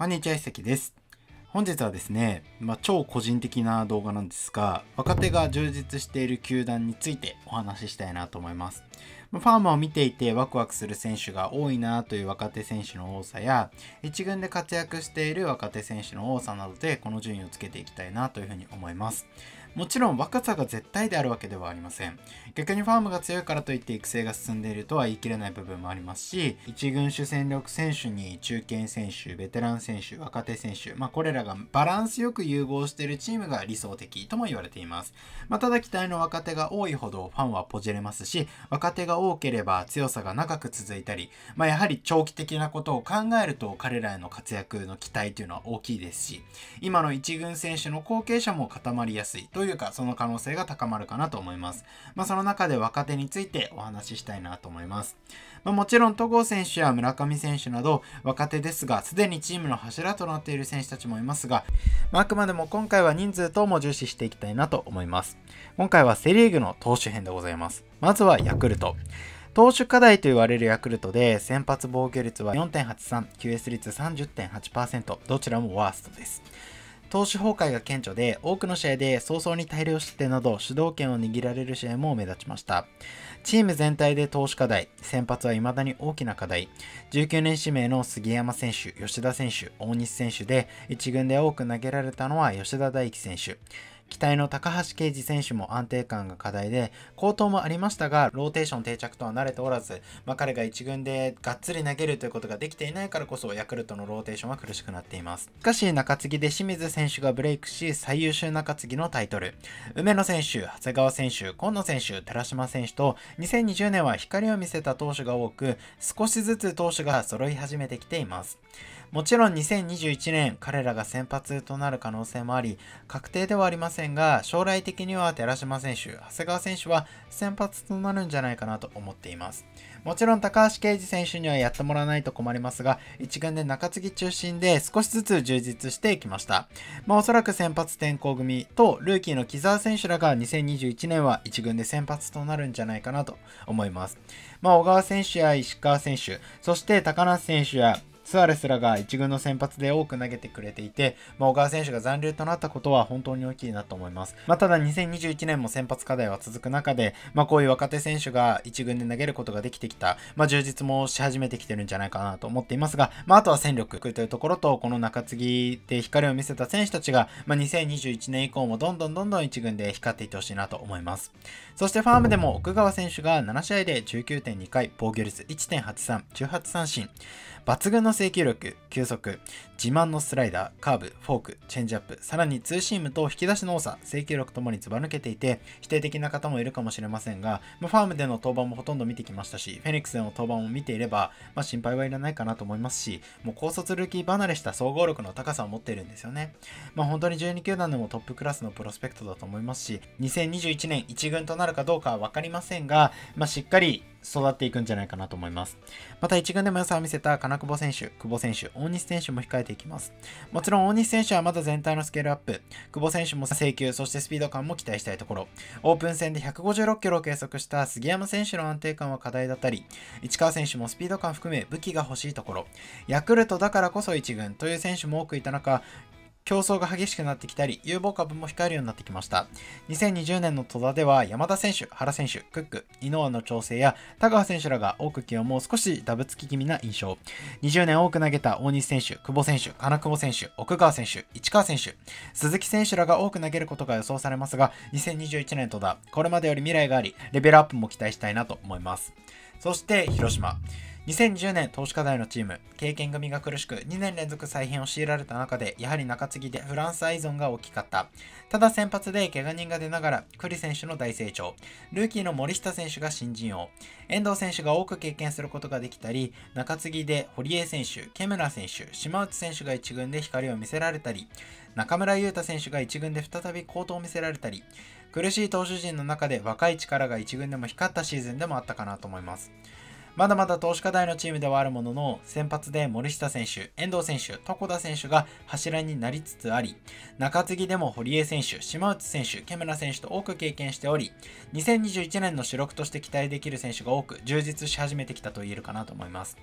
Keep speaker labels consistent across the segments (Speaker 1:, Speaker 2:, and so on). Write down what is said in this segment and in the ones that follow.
Speaker 1: こんにちは、一石です。本日はですね、まあ、超個人的な動画なんですが、若手が充実している球団についてお話ししたいなと思います。ファームを見ていてワクワクする選手が多いなという若手選手の多さや、1軍で活躍している若手選手の多さなどで、この順位をつけていきたいなというふうに思います。もちろん若さが絶対であるわけではありません。逆にファームが強いからといって育成が進んでいるとは言い切れない部分もありますし1軍主戦力選手に中堅選手ベテラン選手若手選手、まあ、これらがバランスよく融合しているチームが理想的とも言われています、まあ、ただ期待の若手が多いほどファンはポジれますし若手が多ければ強さが長く続いたり、まあ、やはり長期的なことを考えると彼らへの活躍の期待というのは大きいですし今の1軍選手の後継者も固まりやすいというかその可能性が高まるかなと思います、まあの中で若手についてお話ししたいなと思います。まあ、もちろん戸郷選手や村上選手など若手ですが、すでにチームの柱となっている選手たちもいますが、まあ、あくまでも今回は人数等も重視していきたいなと思います。今回はセリーグの投手編でございます。まずはヤクルト。投手課題と言われるヤクルトで先発防御率は4.83、QS 率30.8%、どちらもワーストです。投手崩壊が顕著で、多くの試合で早々に大量失点など主導権を握られる試合も目立ちました。チーム全体で投手課題、先発は未だに大きな課題。19年指名の杉山選手、吉田選手、大西選手で、1軍で多く投げられたのは吉田大輝選手。期待の高橋奎二選手も安定感が課題で、好投もありましたが、ローテーション定着とは慣れておらず、まあ、彼が1軍でがっつり投げるということができていないからこそ、ヤクルトのローテーションは苦しくなっています。しかし、中継ぎで清水選手がブレイクし、最優秀中継ぎのタイトル。梅野選手、長谷川選手、今野選手、寺島選手と、2020年は光を見せた投手が多く、少しずつ投手が揃い始めてきています。もちろん2021年彼らが先発となる可能性もあり、確定ではありませんが、将来的には寺島選手、長谷川選手は先発となるんじゃないかなと思っています。もちろん高橋奎二選手にはやってもらわないと困りますが、1軍で中継ぎ中心で少しずつ充実してきました。まあ、おそらく先発転向組とルーキーの木澤選手らが2021年は1軍で先発となるんじゃないかなと思います。まあ、小川選手や石川選手、そして高梨選手やスアレスらが1軍の先発で多く投げてくれていて、まあ、小川選手が残留となったことは本当に大きいなと思います。まあ、ただ2021年も先発課題は続く中で、まあ、こういう若手選手が1軍で投げることができてきた、まあ、充実もし始めてきてるんじゃないかなと思っていますが、まあ、あとは戦力というところと、この中継ぎで光を見せた選手たちが、まあ、2021年以降もどんどんどんどん1軍で光っていってほしいなと思います。そしてファームでも奥川選手が7試合で19.2回、防御率1.83、18三振。抜群の制球力、球速、自慢のスライダー、カーブ、フォーク、チェンジアップ、さらにツーシームと引き出しの多さ、制球力ともにずば抜けていて、否定的な方もいるかもしれませんが、まあ、ファームでの登板もほとんど見てきましたし、フェニックスでの登板も見ていれば、まあ、心配はいらないかなと思いますし、もう高卒ルーキー離れした総合力の高さを持っているんですよね。まあ、本当に12球団でもトップクラスのプロスペクトだと思いますし、2021年1軍となるかどうかは分かりませんが、まあ、しっかり育っていくんじゃないかなと思います。また1軍でも良さを見せた金久保選手、久保選手、大西選手も控えていきます。もちろん大西選手はまだ全体のスケールアップ、久保選手も請求、そしてスピード感も期待したいところ、オープン戦で156キロを計測した杉山選手の安定感は課題だったり、市川選手もスピード感含め武器が欲しいところ、ヤクルトだからこそ1軍という選手も多くいた中、競争が激しくなってきたり、有望株も控えるようになってきました。2020年の戸田では山田選手、原選手、クック、井上の調整や田川選手らが多く気をもう少しダブつき気味な印象。20年多く投げた大西選手、久保選手、金久保選手、奥川選手、市川選手、鈴木選手らが多く投げることが予想されますが、2021年戸田、これまでより未来があり、レベルアップも期待したいなと思います。そして広島。2010年投資家大のチーム経験組が苦しく2年連続再編を強いられた中でやはり中継ぎでフランス依存が大きかったただ先発で怪我人が出ながら栗選手の大成長ルーキーの森下選手が新人王遠藤選手が多く経験することができたり中継ぎで堀江選手ケムラ選手島内選手が1軍で光を見せられたり中村優太選手が1軍で再び好投を見せられたり苦しい投手陣の中で若い力が1軍でも光ったシーズンでもあったかなと思います。まだまだ投手課題のチームではあるものの、先発で森下選手、遠藤選手、床田選手が柱になりつつあり、中継ぎでも堀江選手、島内選手、木村選手と多く経験しており、2021年の主力として期待できる選手が多く充実し始めてきたと言えるかなと思います。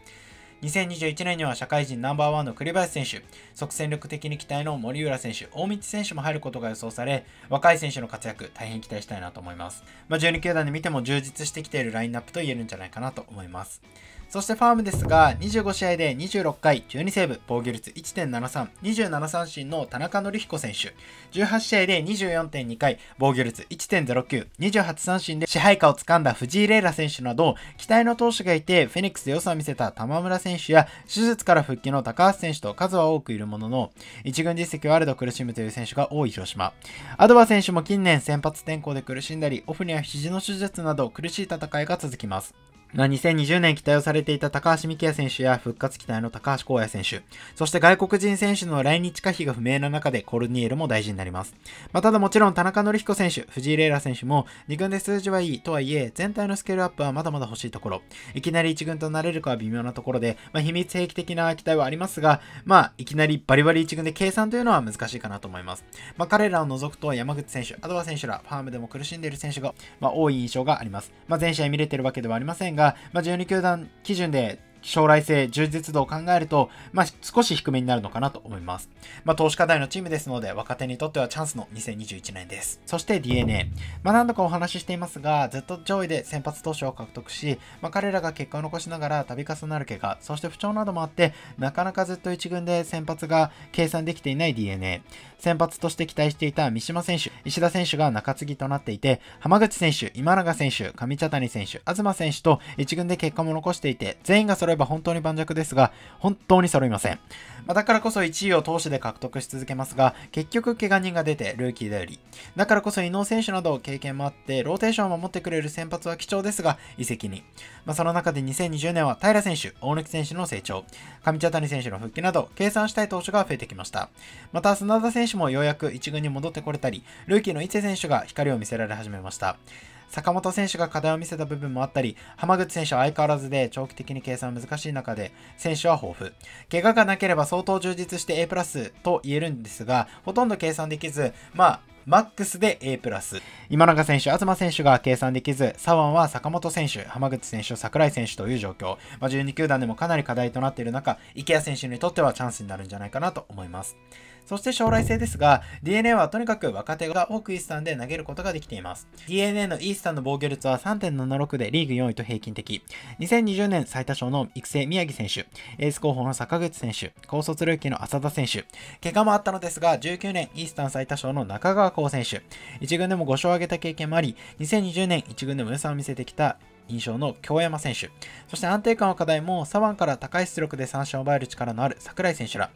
Speaker 1: 2021年には社会人ナンバーワンの栗林選手、即戦力的に期待の森浦選手、大道選手も入ることが予想され、若い選手の活躍、大変期待したいなと思います。まあ、12球団で見ても充実してきているラインナップと言えるんじゃないかなと思います。そしてファームですが、25試合で26回、12セーブ、防御率1.73、27三振の田中紀彦選手、18試合で24.2回、防御率1.09、28三振で支配下をつかんだ藤井玲奈選手など、期待の投手がいて、フェニックスで良さを見せた玉村選手や、手術から復帰の高橋選手と数は多くいるものの、一軍実績はあると苦しむという選手が多い広島。アドバ選手も近年先発転向で苦しんだり、オフには肘の手術など苦しい戦いが続きます。2020年期待をされていた高橋美希也選手や復活期待の高橋光也選手、そして外国人選手の来日可否が不明な中でコルニエルも大事になります。まあ、ただもちろん田中紀彦選手、藤井玲良選手も2軍で数字はいいとはいえ、全体のスケールアップはまだまだ欲しいところ。いきなり1軍となれるかは微妙なところで、まあ、秘密兵器的な期待はありますが、まあ、いきなりバリバリ1軍で計算というのは難しいかなと思います。まあ、彼らを除くと山口選手、アドバ選手ら、ファームでも苦しんでいる選手が、ま多い印象があります。ま全試合見れてるわけではありませんが、まあ、12球団基準で将来性、充実度を考えると、まあ、少し低めになるのかなと思います。まあ、投資課題のチームですので、若手にとってはチャンスの2021年です。そして DNA。まあ、何度かお話ししていますが、ずっと上位で先発投手を獲得し、まあ、彼らが結果を残しながら度重なる怪我、そして不調などもあって、なかなかずっと1軍で先発が計算できていない DNA。先発として期待していた三島選手、石田選手が中継ぎとなっていて、浜口選手、今永選手、上茶谷選手、東選手と1軍で結果も残していて、全員がそれ揃えば本当に盤石ですが、本当に揃いません。まあ、だからこそ1位を投手で獲得し続けますが、結局怪我人が出てルーキーだより。だからこそ伊能選手など経験もあって、ローテーションを守ってくれる先発は貴重ですが、移籍に。まあ、その中で2020年は平選手、大貫選手の成長、上茶谷選手の復帰など、計算したい投手が増えてきました。また、砂田選手もようやく1軍に戻ってこれたり、ルーキーの伊勢選手が光を見せられ始めました。坂本選手が課題を見せた部分もあったり、浜口選手は相変わらずで長期的に計算は難しい中で、選手は豊富。怪我がなければ相当充実して A プラスと言えるんですが、ほとんど計算できず、まあ、マックスで A プラス。今永選手、東選手が計算できず、左腕は坂本選手、浜口選手、櫻井選手という状況。まあ、12球団でもかなり課題となっている中、池谷選手にとってはチャンスになるんじゃないかなと思います。そして将来性ですが、DNA はとにかく若手が多くイースタンで投げることができています。DNA のイースタンの防御率は3.76でリーグ4位と平均的。2020年最多勝の育成宮城選手、エース候補の坂口選手、高卒ルーキーの浅田選手、怪我もあったのですが、19年イースタン最多勝の中川光選手、1軍でも5勝を挙げた経験もあり、2020年1軍でも良さを見せてきた印象の京山選手、そして安定感は課題も左腕から高い出力で三振を奪える力のある櫻井選手ら、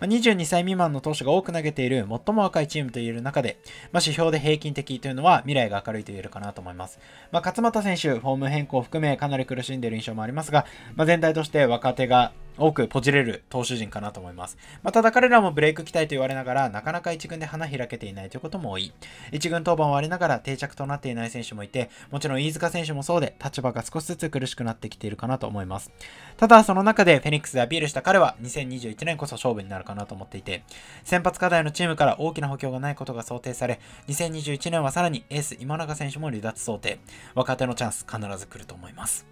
Speaker 1: ま22歳未満の投手が多く投げている最も若いチームといえる中で、まあ、指標で平均的というのは未来が明るいと言えるかなと思います。まあ、勝俣選手、フォーム変更を含めかなり苦しんでいる印象もありますが、ま全体として若手が多くポジれる投手陣かなと思います。まあ、ただ彼らもブレイク期待と言われながら、なかなか1軍で花開けていないということも多い。1軍登板をありながら定着となっていない選手もいて、もちろん飯塚選手もそうで、立場が少しずつ苦しくなってきているかなと思います。ただ、その中でフェニックスでアピールした彼は、2021年こそ勝負になるかなと思っていて、先発課題のチームから大きな補強がないことが想定され、2021年はさらにエース今永選手も離脱想定。若手のチャンス必ず来ると思います。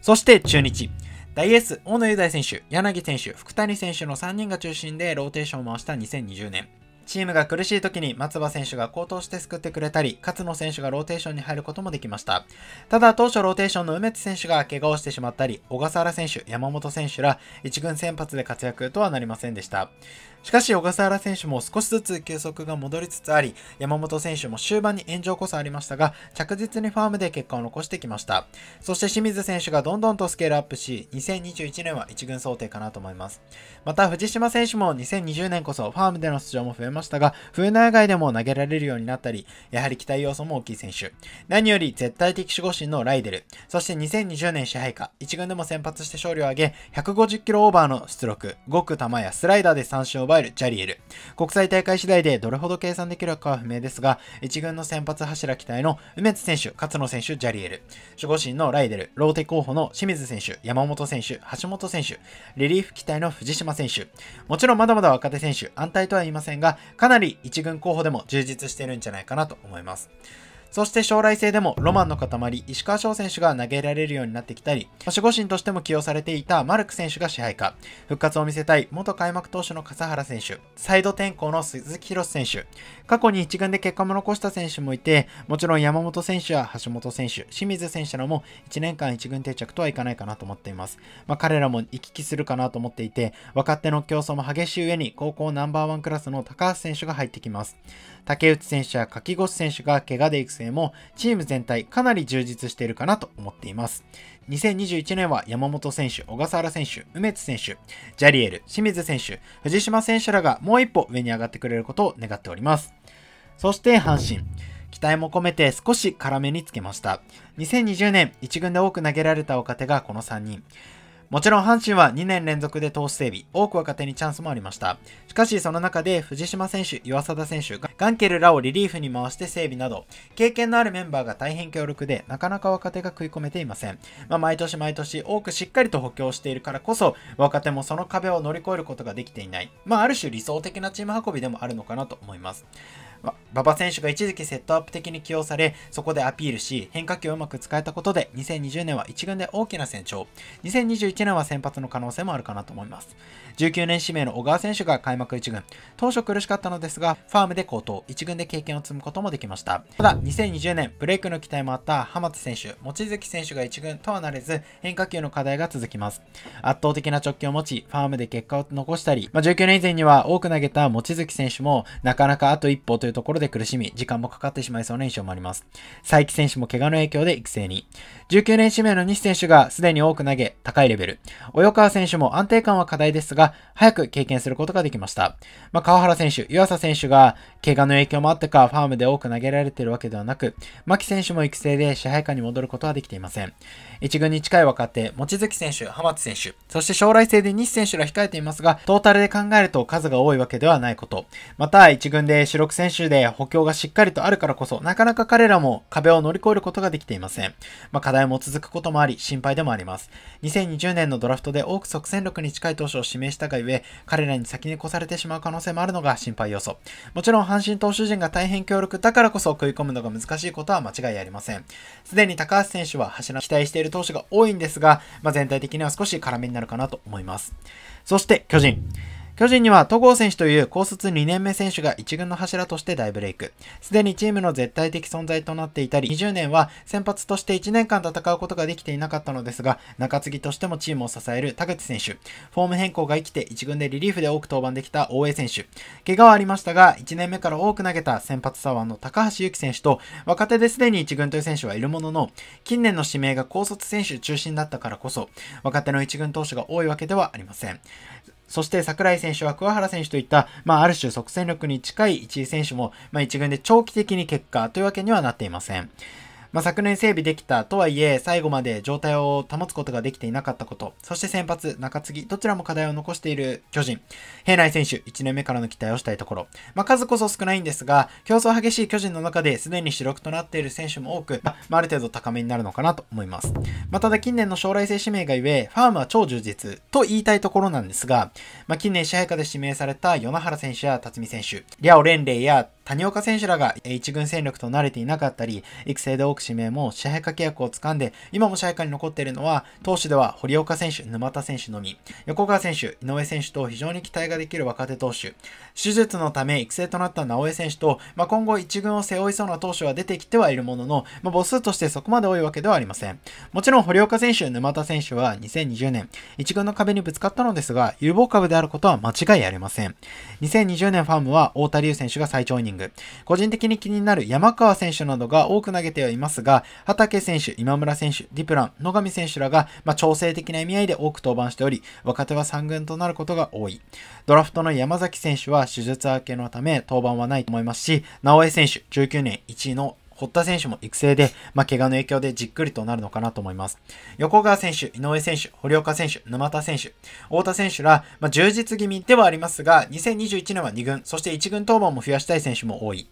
Speaker 1: そして中日。大エース、大野雄大選手、柳選手、福谷選手の3人が中心でローテーションを回した2020年。チームが苦しい時に松葉選手が高騰して救ってくれたり、勝野選手がローテーションに入ることもできました。ただ当初ローテーションの梅津選手が怪我をしてしまったり、小笠原選手、山本選手ら1軍先発で活躍とはなりませんでした。しかし小笠原選手も少しずつ休息が戻りつつあり、山本選手も終盤に炎上こそありましたが、着実にファームで結果を残してきました。そして清水選手がどんどんとスケールアップし、2021年は1軍想定かなと思います。また藤島選手も2020年こそファームでの出場も増えましたが、冬内外でも投げられるようになったり、やはり期待要素も大きい選手。何より絶対的守護神のライデル、そして2020年支配下、1軍でも先発して勝利を挙げ、150キロオーバーの出力、5区球やスライダーで三振を奪バイジャリエル。国際大会次第でどれほど計算できるかは不明ですが、1軍の先発柱期待の梅津選手、勝野選手、ジャリエル。守護神のライデル、ローテ候補の清水選手、山本選手、橋本選手、リリーフ期待の藤島選手。もちろんまだまだ若手選手、安泰とは言いませんが、かなり1軍候補でも充実してるんじゃないかなと思います。そして将来性でもロマンの塊、石川翔選手が投げられるようになってきたり、守護神としても起用されていたマルク選手が支配下、復活を見せたい元開幕投手の笠原選手、サイド転向の鈴木宏選手、過去に一軍で結果も残した選手もいて、もちろん山本選手や橋本選手、清水選手らも1年間1軍定着とはいかないかなと思っています。まあ、彼らも行き来するかなと思っていて、若手の競争も激しい上に高校ナンバーワンクラスの高橋選手が入ってきます。竹内選手や柿越選手が怪我で育成も、チーム全体かなり充実しているかなと思っています。2021年は山本選手、小笠原選手、梅津選手、ジャリエル、清水選手、藤島選手らがもう一歩上に上がってくれることを願っております。そして阪神。期待も込めて少し辛めにつけました。2020年、1軍で多く投げられた若手がこの3人。もちろん阪神は2年連続で投手整備、多く若手にチャンスもありました。しかしその中で藤島選手、岩貞選手、ガンケルらをリリーフに回して整備など、経験のあるメンバーが大変強力で、なかなか若手が食い込めていません。まあ、毎年毎年多くしっかりと補強しているからこそ、若手もその壁を乗り越えることができていない。まあ、ある種理想的なチーム運びでもあるのかなと思います。馬場選手が一時期セットアップ的に起用され、そこでアピールし、変化球をうまく使えたことで、2020年は1軍で大きな成長。2021年は先発の可能性もあるかなと思います。19年指名の小川選手が開幕1軍。当初苦しかったのですが、ファームで高騰、1軍で経験を積むこともできました。ただ、2020年、ブレイクの期待もあった浜田選手、望月選手が1軍とはなれず、変化球の課題が続きます。圧倒的な直球を持ち、ファームで結果を残したり、まあ、19年以前には多く投げた望月選手も、なかなかあと一歩というところで苦しみ、時間もかかってしまいそうな印象もあります。佐伯選手も怪我の影響で育成に。19年指名の西選手がすでに多く投げ、高いレベル。及川選手も安定感は課題ですが、早く経験することができました。まあ、川原選手、湯浅選手が怪我の影響もあってか、ファームで多く投げられているわけではなく、牧選手も育成で支配下に戻ることはできていません。1軍に近い若手、望月選手、浜地選手、そして将来性で西選手ら控えていますが、トータルで考えると数が多いわけではないこと。また、1軍で主力選手手で補強がしっかりとあるからこそ、なかなか彼らも壁を乗り越えることができていません。まあ、課題も続くこともあり、心配でもあります。2020年のドラフトで多く即戦力に近い投手を指名したがゆえ、彼らに先に越されてしまう可能性もあるのが心配要素。もちろん阪神投手陣が大変強力だからこそ食い込むのが難しいことは間違いありません。すでに高橋選手は柱期待している投手が多いんですが、まあ、全体的には少し辛めになるかなと思います。そして巨人。巨人には戸郷選手という高卒2年目選手が1軍の柱として大ブレイク。すでにチームの絶対的存在となっていたり、20年は先発として1年間戦うことができていなかったのですが、中継ぎとしてもチームを支える田口選手。フォーム変更が生きて1軍でリリーフで多く登板できた大江選手。怪我はありましたが、1年目から多く投げた先発左腕の高橋幸選手と、若手ですでに1軍という選手はいるものの、近年の指名が高卒選手中心だったからこそ、若手の1軍投手が多いわけではありません。そして櫻井選手は桑原選手といった、まあ、ある種即戦力に近い1位選手も、まあ、1軍で長期的に結果というわけにはなっていません。まあ、昨年整備できたとはいえ、最後まで状態を保つことができていなかったこと、そして先発、中継ぎ、どちらも課題を残している巨人、平内選手、1年目からの期待をしたいところ、まあ、数こそ少ないんですが、競争激しい巨人の中ですでに主力となっている選手も多く、まあ、ある程度高めになるのかなと思います。まあ、ただ近年の将来性指名がゆえ、ファームは超充実と言いたいところなんですが、まあ、近年支配下で指名された米原選手や辰巳選手、リャオ・レンレイや谷岡選手らが1軍戦力と慣れていなかったり、育成で多く指名も支配下契約を掴んで、今も支配下に残っているのは、投手では堀岡選手、沼田選手のみ、横川選手、井上選手と非常に期待ができる若手投手、手術のため育成となった直江選手と、まあ、今後1軍を背負いそうな投手は出てきてはいるものの、まあ、母数としてそこまで多いわけではありません。もちろん堀岡選手、沼田選手は2020年、1軍の壁にぶつかったのですが、有望株であることは間違いありません。2020年ファームは太田龍選手が最長イニング、個人的に気になる山川選手などが多く投げてはいますますが、畠選手、今村選手、ディプラン、野上選手らが、まあ、調整的な意味合いで多く登板しており、若手は3軍となることが多い。ドラフトの山崎選手は手術明けのため登板はないと思いますし、直江選手、19年1位の堀田選手も育成で、まあ、怪我の影響でじっくりとなるのかなと思います。横川選手、井上選手、堀岡選手、沼田選手、太田選手ら、まあ、充実気味ではありますが、2021年は2軍、そして1軍登板も増やしたい選手も多い。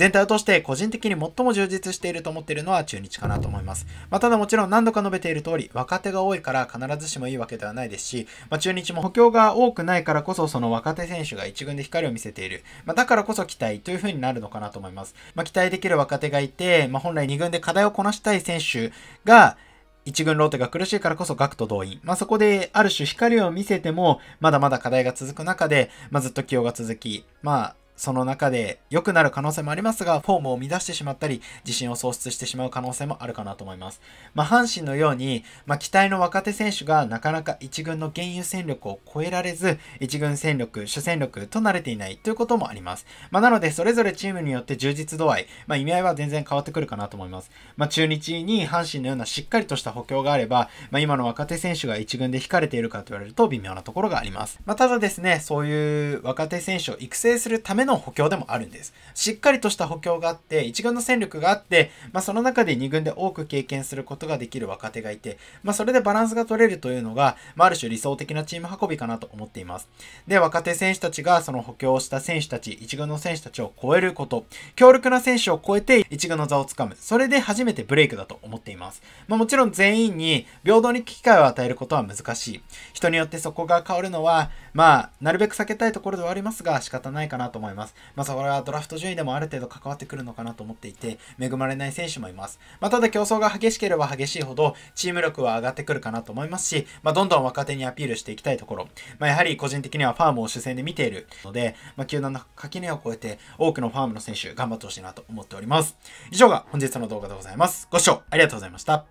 Speaker 1: 全体を通して個人的に最も充実していると思っているのは中日かなと思います。まあ、ただもちろん何度か述べている通り、若手が多いから必ずしもいいわけではないですし、まあ、中日も補強が多くないからこそその若手選手が1軍で光を見せている。まあ、だからこそ期待という風になるのかなと思います。ま期待できる若手がいて、ま本来2軍で課題をこなしたい選手が、1軍ローテが苦しいからこそ学徒動員。まあ、そこである種光を見せても、まだまだ課題が続く中で、まあ、ずっと起用が続き、まあ、その中で良くなる可能性もありますが、フォームを乱してしまったり、自信を喪失してしまう可能性もあるかなと思います。まあ、阪神のように、まあ、期待の若手選手がなかなか1軍の現有戦力を超えられず、1軍戦力、主戦力と慣れていないということもあります。まあ、なので、それぞれチームによって充実度合い、まあ、意味合いは全然変わってくるかなと思います。まあ、中日に阪神のようなしっかりとした補強があれば、まあ、今の若手選手が1軍で引かれているかと言われると微妙なところがあります。まあ、ただですね、そういう若手選手を育成するためのの補強でもあるんです。しっかりとした補強があって、1軍の戦力があって、まあ、その中で2軍で多く経験することができる若手がいて、まあ、それでバランスが取れるというのが、まあ、ある種理想的なチーム運びかなと思っています。で、若手選手たちがその補強した選手たち、1軍の選手たちを超えること、強力な選手を超えて1軍の座をつかむ。それで初めてブレイクだと思っています。まあ、もちろん全員に平等に機会を与えることは難しい。人によってそこが変わるのは、まあ、なるべく避けたいところではありますが、仕方ないかなと思います。ます。まあ、それはドラフト順位でもある程度関わってくるのかなと思っていて、恵まれない選手もいます。まあ、ただ競争が激しければ激しいほど、チーム力は上がってくるかなと思いますし、まあ、どんどん若手にアピールしていきたいところ。まあ、やはり個人的にはファームを主戦で見ているので、まあ、球団の垣根を越えて、多くのファームの選手、頑張ってほしいなと思っております。以上が本日の動画でございます。ご視聴ありがとうございました。